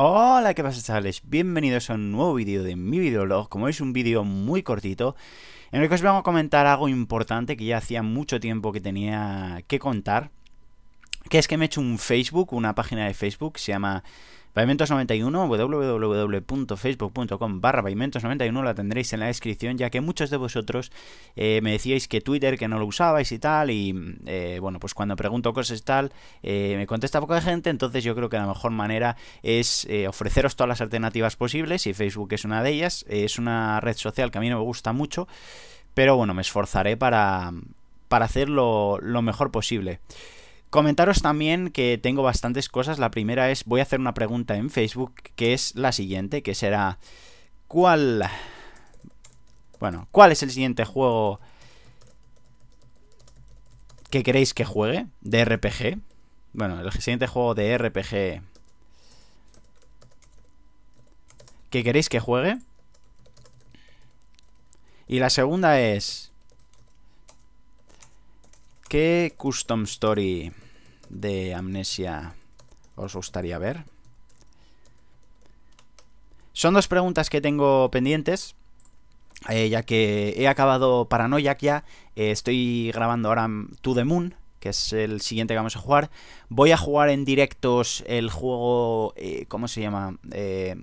Hola, ¿qué pasa chavales? Bienvenidos a un nuevo vídeo de mi videolog. como veis un vídeo muy cortito en el que os vengo a comentar algo importante que ya hacía mucho tiempo que tenía que contar que es que me he hecho un Facebook, una página de Facebook, se llama Pavimentos91, www.facebook.com barra Pavimentos91, la tendréis en la descripción, ya que muchos de vosotros eh, me decíais que Twitter, que no lo usabais y tal, y eh, bueno, pues cuando pregunto cosas tal, eh, me contesta poca gente, entonces yo creo que la mejor manera es ofreceros todas las alternativas posibles, y Facebook es una de ellas, es una red social que a mí no me gusta mucho, pero bueno, me esforzaré para, para hacerlo lo mejor posible. Comentaros también que tengo bastantes cosas. La primera es, voy a hacer una pregunta en Facebook, que es la siguiente, que será, ¿cuál... Bueno, ¿cuál es el siguiente juego que queréis que juegue de RPG? Bueno, el siguiente juego de RPG que queréis que juegue. Y la segunda es, ¿Qué custom story de Amnesia os gustaría ver? Son dos preguntas que tengo pendientes. Eh, ya que he acabado paranoia ya, eh, estoy grabando ahora To The Moon, que es el siguiente que vamos a jugar. Voy a jugar en directos el juego... Eh, ¿Cómo se llama? Eh...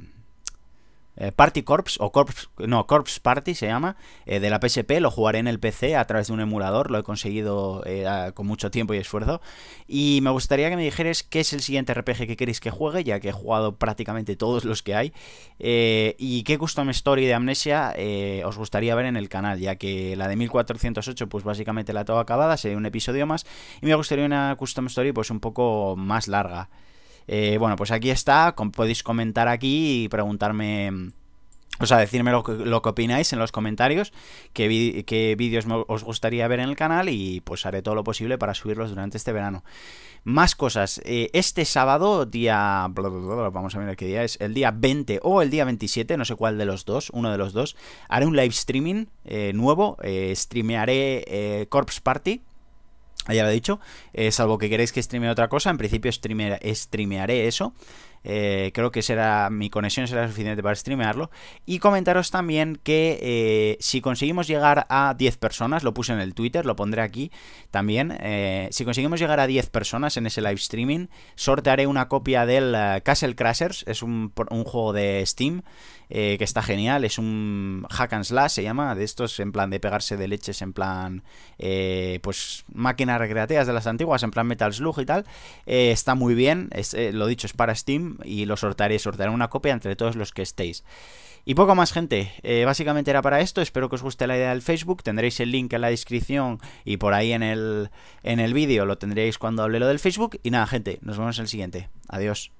Eh, Party Corps, o Corps, no, Corps Party se llama, eh, de la PSP, lo jugaré en el PC a través de un emulador, lo he conseguido eh, con mucho tiempo y esfuerzo, y me gustaría que me dijeras qué es el siguiente RPG que queréis que juegue, ya que he jugado prácticamente todos los que hay, y qué custom story de Amnesia os gustaría ver en el canal, ya que la de 1408 pues básicamente la tengo acabada, sería un episodio más, y me gustaría una custom story pues un poco más larga. Eh, bueno, pues aquí está, podéis comentar aquí y preguntarme... Mm, o sea, decirme lo que, lo que opináis en los comentarios, qué, qué vídeos os gustaría ver en el canal y pues haré todo lo posible para subirlos durante este verano. Más cosas, eh, este sábado, día... Vamos a ver qué día es, el día 20 o el día 27, no sé cuál de los dos, uno de los dos, haré un live streaming eh, nuevo, streamearé Corpse Party ya lo he dicho, salvo que queréis que streame otra cosa, en principio streamearé eso. Eh, creo que será mi conexión será suficiente para streamearlo. Y comentaros también que eh, si conseguimos llegar a 10 personas, lo puse en el Twitter, lo pondré aquí también. Eh, si conseguimos llegar a 10 personas en ese live streaming, sortearé una copia del Castle Crashers. Es un, juego de Steam que está genial. Es un hack and slash, se llama, de estos en plan de pegarse de leches, en plan, pues máquinas recreativas de las antiguas, en plan Metal Slug y tal. está muy bien, lo dicho, es para Steam y lo sortaré, sortaré una copia entre todos los que estéis. Y poco más gente, eh, básicamente era para esto, espero que os guste la idea del Facebook, tendréis el link en la descripción y por ahí en el, en el vídeo lo tendréis cuando hable lo del Facebook. Y nada gente, nos vemos en el siguiente, adiós.